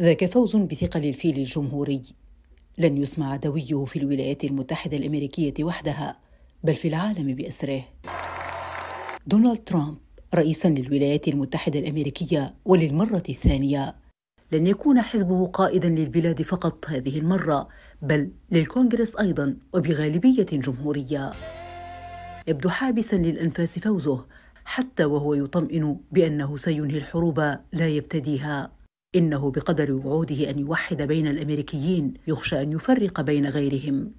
ذاك فوز بثقل الفيل الجمهوري لن يسمع دويه في الولايات المتحدة الأمريكية وحدها بل في العالم بأسره دونالد ترامب رئيسا للولايات المتحدة الأمريكية وللمرة الثانية لن يكون حزبه قائدا للبلاد فقط هذه المرة بل للكونغرس أيضا وبغالبية جمهورية يبدو حابسا للأنفاس فوزه حتى وهو يطمئن بأنه سينهي الحروب لا يبتديها إنه بقدر وعوده أن يوحد بين الأمريكيين يخشى أن يفرق بين غيرهم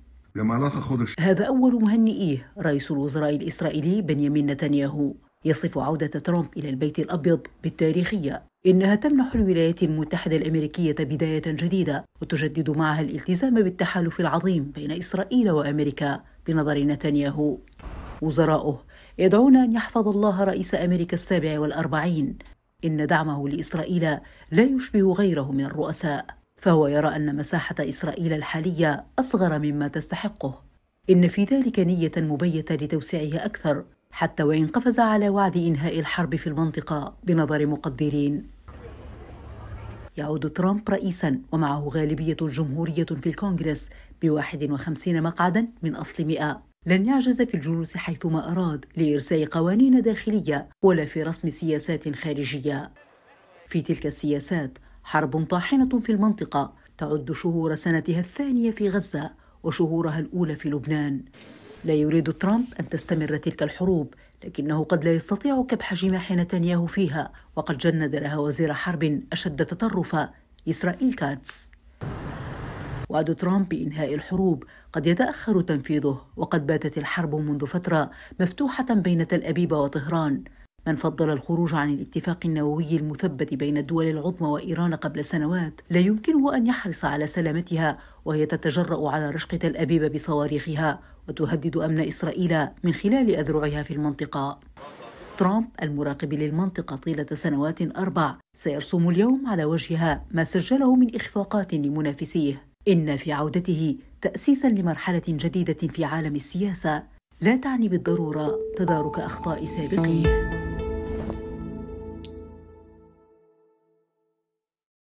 هذا أول مهنئيه رئيس الوزراء الإسرائيلي بنيامين نتنياهو يصف عودة ترامب إلى البيت الأبيض بالتاريخية إنها تمنح الولايات المتحدة الأمريكية بداية جديدة وتجدد معها الالتزام بالتحالف العظيم بين إسرائيل وأمريكا بنظر نتنياهو وزراؤه يدعون أن يحفظ الله رئيس أمريكا السابع والأربعين إن دعمه لإسرائيل لا يشبه غيره من الرؤساء فهو يرى أن مساحة إسرائيل الحالية أصغر مما تستحقه إن في ذلك نية مبيتة لتوسيعها أكثر حتى وإن قفز على وعد إنهاء الحرب في المنطقة بنظر مقدرين يعود ترامب رئيسا ومعه غالبية جمهورية في الكونغرس بواحد وخمسين مقعدا من أصل مئة لن يعجز في الجلوس حيثما أراد لإرساء قوانين داخلية ولا في رسم سياسات خارجية في تلك السياسات حرب طاحنة في المنطقة تعد شهور سنتها الثانية في غزة وشهورها الأولى في لبنان لا يريد ترامب أن تستمر تلك الحروب لكنه قد لا يستطيع كبح جماح نتنياهو فيها وقد جند لها وزير حرب أشد تطرفا إسرائيل كاتس وعد ترامب بإنهاء الحروب قد يتأخر تنفيذه وقد باتت الحرب منذ فترة مفتوحة بين تل أبيب وطهران من فضل الخروج عن الاتفاق النووي المثبت بين الدول العظمى وإيران قبل سنوات لا يمكنه أن يحرص على سلامتها وهي تتجرأ على رشق تل أبيب بصواريخها وتهدد أمن إسرائيل من خلال أذرعها في المنطقة ترامب المراقب للمنطقة طيلة سنوات أربع سيرسم اليوم على وجهها ما سجله من إخفاقات لمنافسيه إن في عودته تأسيسا لمرحلة جديدة في عالم السياسة لا تعني بالضرورة تدارك أخطاء سابقيه